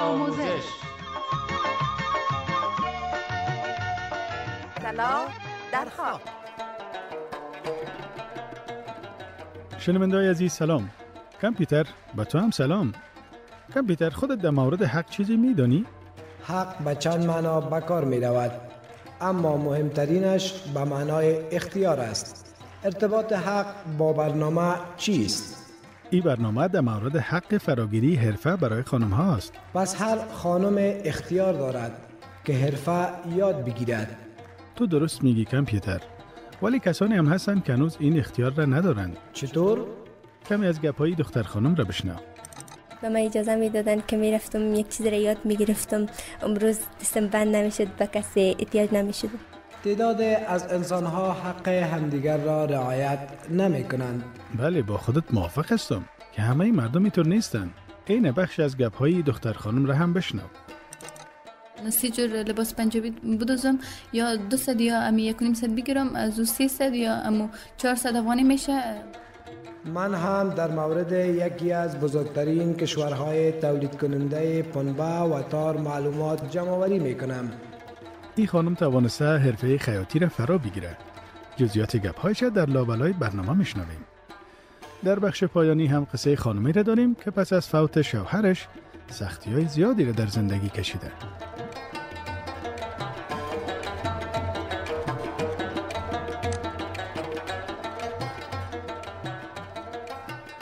آموزش سلام در خواب شنوندای عزیز سلام کمپیوتر به تو هم سلام کمپیوتر خودت در مورد حق چیزی میدانی؟ حق به چند معنا به کار می رود اما مهمترینش به معنای اختیار است ارتباط حق با برنامه چیست؟ این برنامه در مورد حق فراگیری حرفه برای خانم هاست پس هر خانم اختیار دارد که حرفه یاد بگیرد تو درست میگی کمپیوتر ولی کسانی هم هستن که هنوز این اختیار را ندارند چطور؟ کمی از گپایی دختر خانم را بشنو به من اجازه می دادن که می رفتم یک چیز را یاد می گرفتم امروز دستم بند نمی شد به کسی احتیاج نمی شد تعداد از ها حق همدیگر را رعایت نمی کنند. بله با خودت موافق هستم که همه مردم اینطور نیستند. این بخش از گپ های دختر خانم را هم بشنو. سی جور لباس پنجابی بدوزم یا دو یا امی یک نیم صد بگیرم از او سی صد یا امو چهار صد افغانی میشه من هم در مورد یکی از بزرگترین کشورهای تولید کننده پنبه و تار معلومات جمع آوری خانم توانسته حرفه خیاطی را فرا بگیره جزئیات گپهایش در لابلای برنامه میشنویم در بخش پایانی هم قصه خانمی را داریم که پس از فوت شوهرش سختی های زیادی را در زندگی کشیده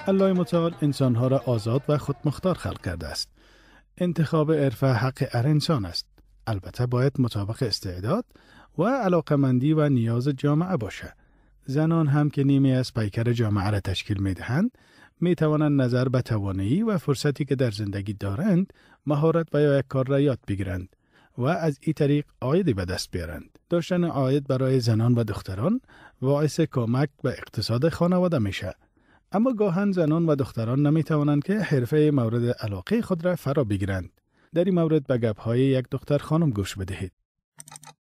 الله متعال انسانها را آزاد و خودمختار خلق کرده است انتخاب عرفه حق هر انسان است البته باید مطابق استعداد و علاقمندی و نیاز جامعه باشه زنان هم که نیمه از پیکر جامعه را تشکیل می دهند می توانند نظر به توانایی و فرصتی که در زندگی دارند مهارت و یا یک کار را یاد بگیرند و از این طریق آیدی به دست بیارند داشتن آید برای زنان و دختران باعث کمک به اقتصاد خانواده می شه. اما گاهن زنان و دختران نمی توانند که حرفه مورد علاقه خود را فرا بگیرند در این مورد به های یک دختر خانم گوش بدهید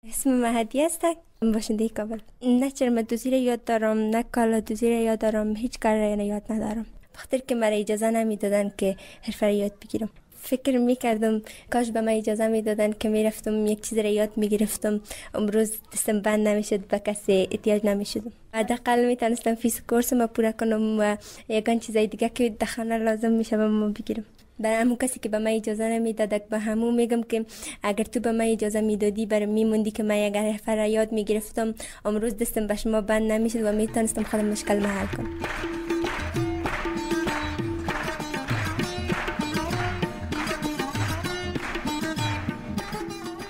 اسم مهدی است باشنده کابل نه چرم دوزی را یاد دارم نه کالا دوزی را یاد دارم هیچ کار را یاد ندارم بخاطر که مرا اجازه نمیدادن که حرفه را یاد بگیرم فکر میکردم کاش به من اجازه دادن که رفتم یک چیز را یاد گرفتم. امروز دستم بند شد. به کسی احتیاج نمیشدم حداقل میتونستم فیس کورس ما پورا کنم و یکان چیزای دیگه که دخانه لازم می بگیرم برای همون کسی که به ما اجازه نمیداد به همون میگم که اگر تو به من اجازه میدادی برای میموندی که من اگر فرا یاد میگرفتم امروز دستم به شما بند نمیشد و میتونستم خودم مشکل محل کنم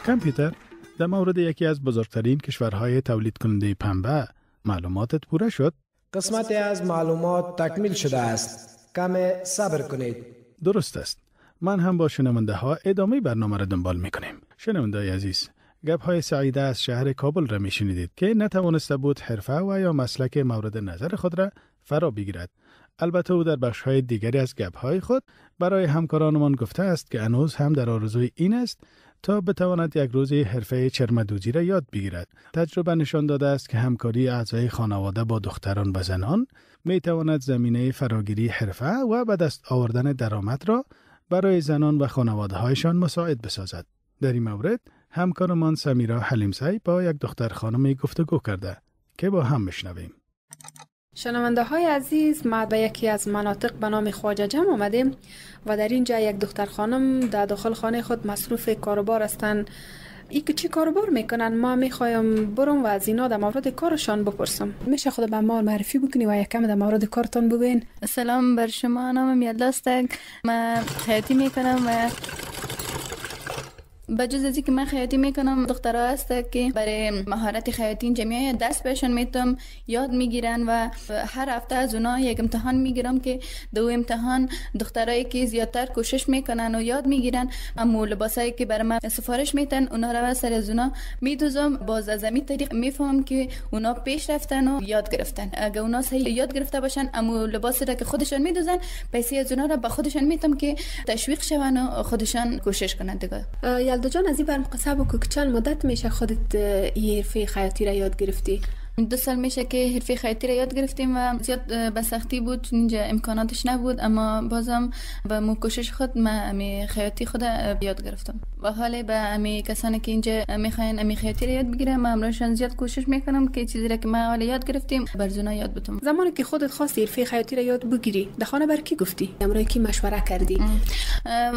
کامپیوتر در مورد یکی از بزرگترین کشورهای تولید کننده پنبه معلوماتت پوره شد؟ قسمت از معلومات تکمیل شده است. کم صبر کنید. درست است من هم با شنونده ها ادامه برنامه را دنبال میکنیم شنونده عزیز گپ های سعیده از شهر کابل را میشنیدید که نتوانسته بود حرفه و یا مسلک مورد نظر خود را فرا بگیرد البته او در بخش های دیگری از گپ های خود برای همکارانمان گفته است که انوز هم در آرزوی این است تا بتواند یک روزی حرفه چرمدوزی را یاد بگیرد تجربه نشان داده است که همکاری اعضای خانواده با دختران و زنان می تواند زمینه فراگیری حرفه و به دست آوردن درآمد را برای زنان و خانواده هایشان مساعد بسازد در این مورد همکارمان سمیرا حلیمسی با یک دختر خانمی گفتگو کرده که با هم مشنویم شنونده های عزیز ما به یکی از مناطق به نام خواجه جم آمدیم و در اینجا یک دختر خانم در داخل خانه خود مصروف کاروبار هستند ای که چی کاروبار میکنن ما میخوایم برم و از اینا در مورد کارشان بپرسم میشه خود به ما معرفی بکنی و یکم در مورد کارتان ببین سلام بر شما نامم یلداستک من خیاتی میکنم و به جز از اینکه من خیاطی میکنم دخترا هست که برای مهارت خیاطی جمعی دست بهشون میتم یاد میگیرن و هر هفته از اونا یک امتحان میگیرم که دو امتحان دخترایی که زیادتر کوشش میکنن و یاد میگیرن اما لباسایی که برای من سفارش میتن اونا رو سر از اونا میدوزم باز از همین طریق میفهمم که اونا پیش رفتن و یاد گرفتن اگه اونا صحیح یاد گرفته باشن اما لباسی را که خودشان میدوزن پیسی از اونا را به خودشان میتم که تشویق شون و خودشان کوشش کنند دیگه فردا جان از این برم بکو که چند مدت میشه خودت یه حرفه خیاطی را یاد گرفتی دو سال میشه که حرفی خیاطی را یاد گرفتیم و زیاد به سختی بود چون اینجا امکاناتش نبود اما بازم به موکشش کوشش خود من امی خیاطی خود یاد گرفتم و حالا به امی کسانی که اینجا میخواین امی خیاطی را یاد بگیرن من امروزشان زیاد کوشش میکنم که چیزی را که ما حالا یاد گرفتیم برزونا یاد بتم زمانی که خودت خواستی حرفی خیاطی را یاد بگیری ده خانه بر کی گفتی امروز کی مشوره کردی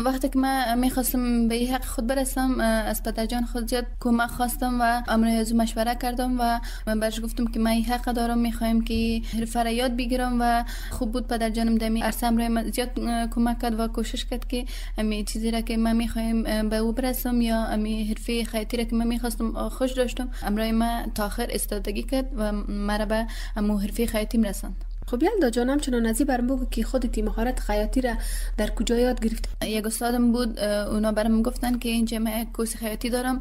وقتی که من میخواستم به حق خود برسم از پدرجان خود زیاد کمک خواستم و امروزی مشوره کردم و من برش گفتم که من حق دارم میخوایم که حرفه را یاد بگیرم و خوب بود پدر جانم دمی ارسم را زیاد کمک کرد و کوشش کرد که امی چیزی را که من میخوایم به او برسم یا امی حرفه خیاطی را که من میخواستم خوش داشتم امرای من تاخر استادگی کرد و مرا به امو حرفه خیاطی رساند خب یلدا یعنی جانم چنان ازی برم بگو که خودتی مهارت خیاطی را در کجا یاد گرفت یک استادم بود اونا برم گفتن که اینجا من کورس خیاطی دارم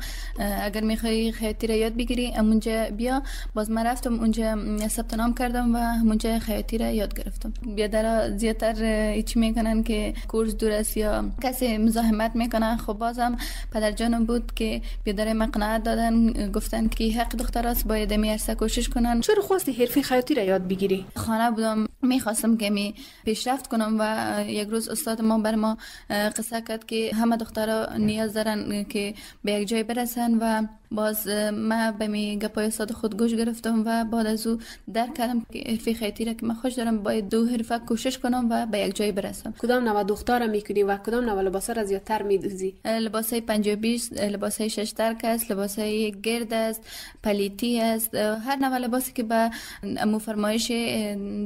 اگر میخوای خیاطی را یاد بگیری اونجا بیا باز من رفتم اونجا ثبت نام کردم و اونجا خیاطی را یاد گرفتم در زیادتر چی میکنن که کورس دورست یا کسی مزاحمت میکنن خب بازم پدر جانم بود که بیا در مقنعت دادن گفتن که حق دختر است باید میرسه کوشش کنن چرا خواستی حرفی خیاطی را یاد بگیری خانه بودم میخواستم کمی پیشرفت کنم و یک روز استاد ما بر ما قصه کرد که همه دخترها نیاز دارن که به یک جای برسن و باز ما به می گپای صد خود گوش گرفتم و بعد از او درک کردم که حرفی خیتی را که من خوش دارم باید دو حرفه کوشش کنم و به یک جای برسم کدام نوع دختر میکنی و کدام نوع لباس را زیادتر میدوزی لباس پنجابی است لباس شش ترک است لباس گرد است پلیتی است هر نوع لباسی که به مو فرمایش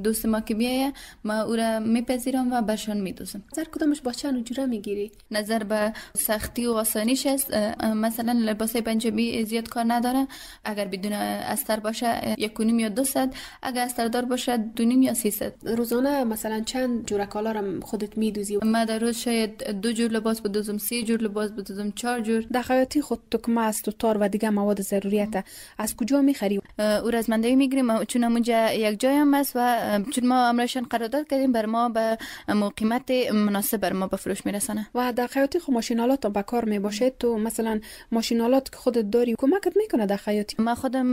دوست ما که بیایه ما او را میپذیرم و برشان میدوزم نظر کدامش با چند جوره میگیری نظر به سختی و آسانیش است مثلا لباس پنجابی زیاد کار نداره اگر بدون استر باشه یک یا دو صد اگر دار باشه دو نیم یا سی روزانه مثلا چند جور کالا را خودت میدوزی ما در روز شاید دو جور لباس بدوزم سه جور لباس بدوزم چهار جور در خیاطی خود تکمه است و تار و دیگه مواد ضروریت از کجا میخری او رزمندهی میگیریم چون اونجا یک جای هم است و چون ما امرشان قرارداد کردیم بر ما به قیمت مناسب بر ما به فروش میرسانه و در خیاطی خود ماشینالات با کار میباشید تو مثلا ماشینالات که خودت داری کمکت میکنه در خیاطی ما خودم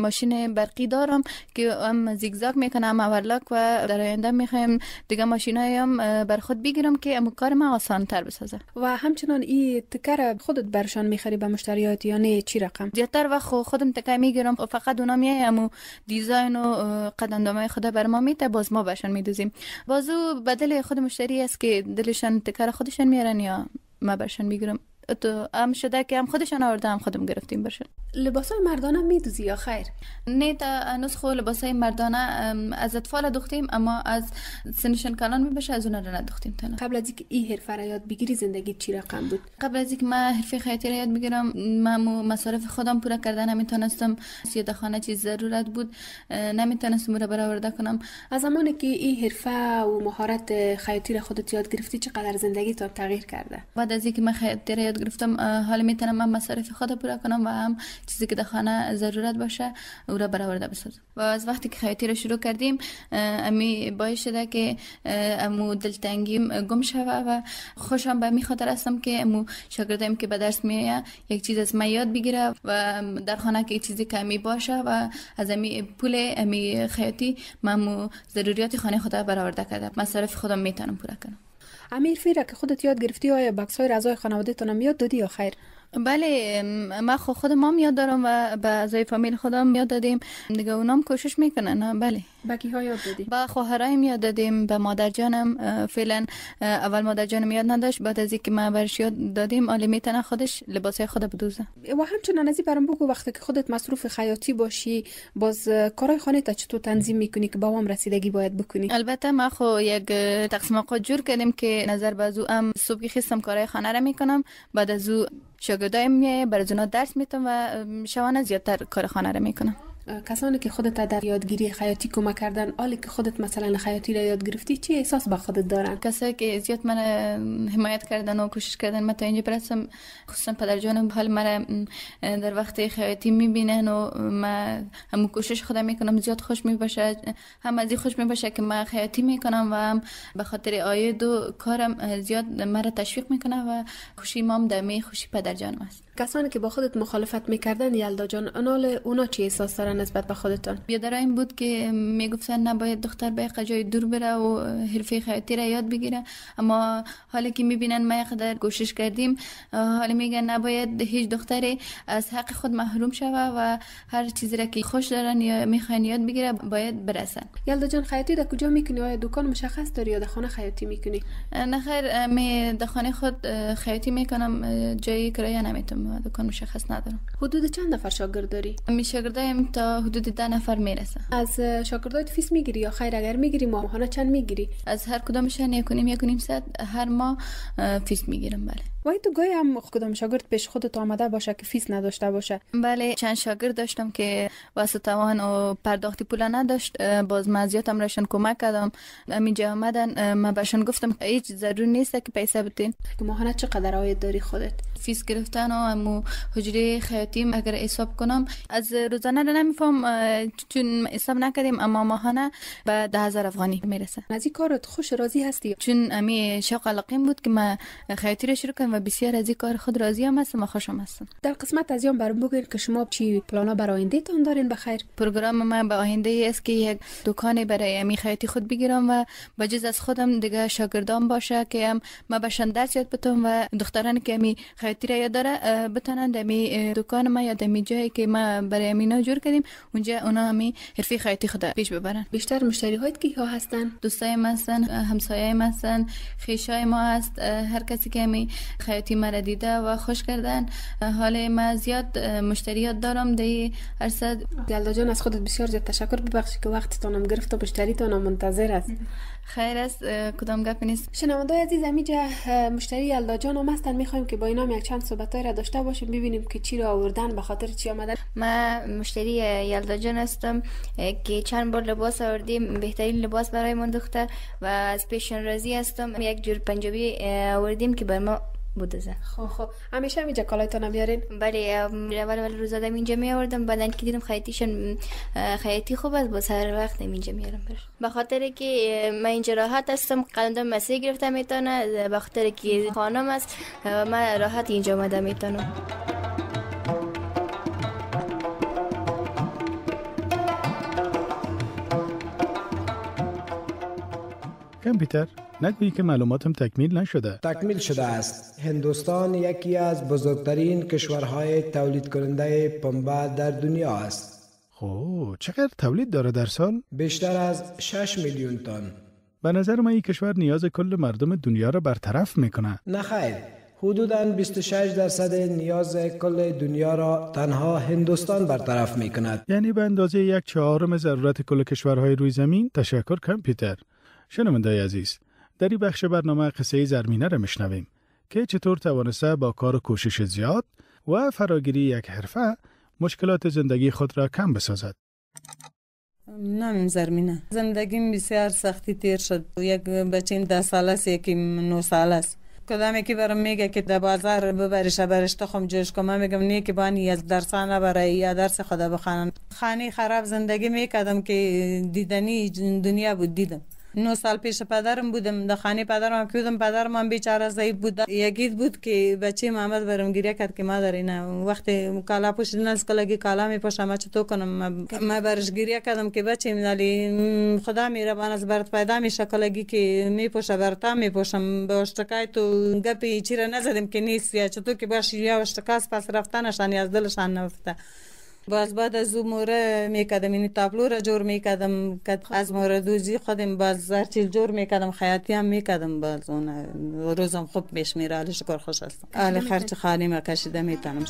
ماشین برقی دارم که هم زیگزاگ میکنه هم اورلاک و در آینده میخوایم دیگه ماشینای هم بر خود بگیرم که امو کار ما آسان تر بسازه و همچنان این تکر خودت برشان میخری به مشتریات یا نه چی رقم زیادتر و خودم تکه میگیرم و فقط اونا میایم و دیزاین و اندامه خود بر ما میته باز ما برشان میدوزیم بازو بدل خود مشتری است که دلشان تکر خودشان میارن یا ما برشان میگیرم تو ام شده که هم خودشان آورده هم خودم گرفتیم برشون لباس های مردانه میدوزی یا خیر نه تا هنوز لباسای لباس مردانه از اطفال دختیم اما از سنشن کلان میبشه از اون را ندختیم تنها قبل از اینکه این حرف را یاد بگیری زندگی چی رقم بود قبل از اینکه من حرفه خیاطی را یاد بگیرم من مصارف خودم پورا کردن نمیتونستم سیده خانه چیز ضرورت بود نمیتونستم را برآورده کنم از زمانی که این حرفه و مهارت خیاطی را خودت یاد گرفتی چقدر زندگی تو تغییر کرده بعد از اینکه من خیاطی یاد گرفتم حالا میتونم من مصارف خود پورا کنم و هم چیزی که در خانه ضرورت باشه او را برآورده بسازم و از وقتی که خیاطی را شروع کردیم امی باید شده که امو دلتنگیم گم شوه و خوشم به می خاطر هستم که امو شاگردم که به درس می آیه یک چیز از من یاد بگیره و در خانه که چیزی کمی باشه و از امی پول امی خیاطی من ضروریات خانه خود برآورده کردم مصارف خودم میتونم پورا کنم امیر فیره که خودت یاد گرفتی آیا بکس های رضای خانواده تانم یاد دادی یا خیر بله ما خود ما یاد دارم و به اعضای فامیل خودم میاد دادیم دیگه اونام کوشش میکنن بله به کی ها یاد دادیم با خواهرایم یاد دادیم به مادر جانم فعلا اول مادر جانم یاد نداشت بعد از اینکه ما برش یاد دادیم علی میتنه خودش لباسای خود بدوزه و همچنان از برام بگو وقتی که خودت مصروف خیاطی باشی باز کارهای خانه تا چطور تنظیم میکنی که به رسیدگی باید بکنی البته ما خو یک تقسیم جور کردیم که نظر بازو هم صبح خستم کارهای خانه را میکنم بعد از او شاگردای برای زنا درس میتم و شوانه زیادتر کار خانه رو میکنم کسانی که خودت در یادگیری خیاطی کمک کردن حالی که خودت مثلا خیاطی را یاد گرفتی چه احساس به خودت دارن کسایی که زیاد من حمایت کردن و کوشش کردن من تا اینجا برسم خصوصا پدر جانم حال مرا در وقت خیاطی میبینن و من هم کوشش خودم میکنم زیاد خوش میباشه هم از خوش میباشه که من خیاطی میکنم و هم به خاطر آید و کارم زیاد مرا تشویق میکنه و خوشی مام دمه خوشی پدر است کسانی که با خودت مخالفت میکردن یلدا جان اونال اونا چی احساس دارن نسبت به خودتان یادرا این بود که میگفتن نباید دختر به جای دور بره و حرفه خیاطی را یاد بگیره اما حالا که میبینن ما قدر کوشش کردیم حالا میگن نباید هیچ دختری از حق خود محروم شوه و هر چیزی را که خوش دارن یا میخواین یاد بگیره باید برسن یلدا جان خیاطی در کجا میکنی و دکان مشخص داری یا در خانه خیاطی میکنی نه خیر می خود خیاطی میکنم جایی کرایه نمیتونم دکان مشخص ندارم حدود چند نفر شاگرد داری می شاگردایم تا حدود ده نفر میرسه از شاگردات فیس میگیری یا خیر اگر میگیری ماهانه چند میگیری از هر کدومش یک کنیم یک صد هر ماه فیس میگیرم بله وای تو گاهی هم کدام شاگرد پیش خودت آمده باشه که فیس نداشته باشه بله چند شاگرد داشتم که واسه توان و پرداختی پول نداشت باز مزیاتم راشن کمک کردم همینجا آمدن من بهشون گفتم هیچ ضرور نیست که پیسه بتین که ماهانه چقدر آید داری خودت فیس گرفتن و امو حجره خیاطیم اگر حساب کنم از روزانه رو نمیفهم چون حساب نکردیم اما ماهانه به 10000 افغانی میرسه از این کارت خوش راضی هستی چون امی شوق لقیم بود که من خیاطی رو شروع و بسیار از کار خود راضی هم هستم و خوشم هستم در قسمت از یام برام بگین که شما چی پلانا برای آینده تان دارین بخیر پروگرام من به آینده است که یک دکان برای امی خیاطی خود بگیرم و بجز از خودم دیگه شاگردان باشه که هم ما بشن درس یاد بتم و دختران که امی خیاطی را یاد داره بتنند دمی دکان ما یا دمی جایی که ما برای امینا جور کردیم اونجا اونا می حرفه خیاطی خود پیش ببرن بیشتر مشتری هایت کی ها هستن دوستای من هستن همسایه ما هستن خیشای ما هست هر کسی که خیاطی مرا دیده و خوش کردن حال ما زیاد مشتریات دارم دی ارسد گلدا جان از خودت بسیار زیاد تشکر ببخشی که وقت تانم گرفت و تانم منتظر است خیر است کدام گپ نیست شنوانده عزیز امیجا مشتری یلدا جان هم هستن میخوایم که با اینا یک چند صحبتای را داشته باشیم ببینیم که چی را آوردن به خاطر چی آمدن من مشتری یلدا جان هستم که چند بار لباس آوردیم بهترین لباس برای من دخته و از پیشن راضی هستم یک جور پنجابی آوردیم که بر ما بوده زه خب خو خب. همیشه میجا کالایتان هم بیارین؟ بله اول اول روز آدم اینجا می آوردم بعدن که دیدم خیاطیشون خیاطی خوب است بس هر وقت اینجا میارم برش بله. به خاطر که من اینجا راحت هستم قلندم مسیح گرفته میتونه به خاطر که خانم است من راحت اینجا آمده میتونم بیتر نگویی که معلوماتم تکمیل نشده تکمیل شده است هندوستان یکی از بزرگترین کشورهای تولید کننده پنبه در دنیا است خب چقدر تولید داره در سال بیشتر از 6 میلیون تن به نظر ما این کشور نیاز کل مردم دنیا را برطرف میکنه نه خیر حدوداً 26 درصد نیاز کل دنیا را تنها هندوستان برطرف می کند. یعنی به اندازه یک چهارم ضرورت کل کشورهای روی زمین تشکر کمپیوتر. شنونده عزیز در این بخش برنامه قصه زرمینه را میشنویم که چطور توانسته با کار و کوشش زیاد و فراگیری یک حرفه مشکلات زندگی خود را کم بسازد. نام زرمینه زندگیم بسیار سختی تیر شد یک بچین ده سال است یکی نو سال است کدامی یکی برم میگه که در بازار ببرش برش تخم جوش کنم میگم نه که بانی از درس نبره یا درس خدا بخوانم خانه خراب زندگی میکردم که دیدنی دنیا بود دیدم نو سال پیش پدرم بودم در خانه پدرم کودم پدرم هم بیچاره ضعیف بود یکید بود که بچه محمد برم گریه کرد که مادر اینا وقتی کالا پوشیدن از کلگی کالا می پوشم چطور کنم ما برش گریه کردم که بچه منالی خدا میربان از برات پیدا میشه کلگی که می پوشه برتا می پوشم به اشتکای تو گپی چیره نزدیم که نیست یا چطور که باش یا اشتکاس پس رفتنشان یا از دلشان نفته باز بعد از او موره میکدم این یعنی تابلو را جور میکدم که از موره دوزی خودم باز هرچی جور میکدم خیاطی هم میکدم باز اون روزم خوب میره علی شکر خوش هستم علی خرچ خانی ما کشیده میتنم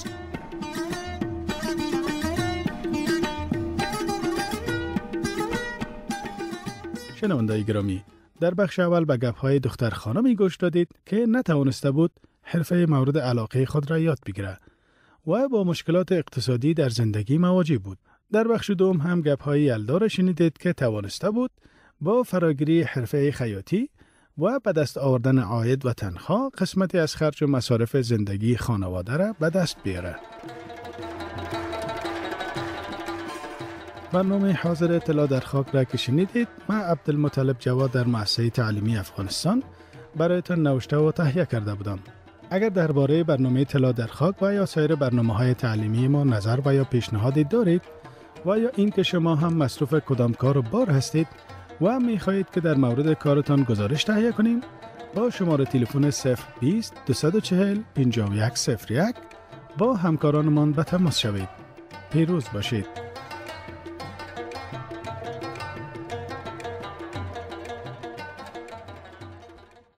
شنوندای گرامی در بخش اول به های دختر خانمی گوش دادید که نتوانسته بود حرفه مورد علاقه خود را یاد بگیرد و با مشکلات اقتصادی در زندگی مواجه بود. در بخش دوم هم گپهای یلدا را شنیدید که توانسته بود با فراگیری حرفه خیاطی و به دست آوردن عاید و تنخواه قسمتی از خرج و مصارف زندگی خانواده را به دست بیاره. برنامه حاضر اطلاع در خاک را که شنیدید من عبدالمطلب جواد در محصه تعلیمی افغانستان برایتان نوشته و تهیه کرده بودم اگر درباره برنامه طلا در خاک و یا سایر برنامه های تعلیمی ما نظر و یا پیشنهادی دارید و یا اینکه شما هم مصروف کدام کار و بار هستید و می خواهید که در مورد کارتان گزارش تهیه کنیم با شماره تلفن 020 240 5101 با همکارانمان به تماس شوید پیروز باشید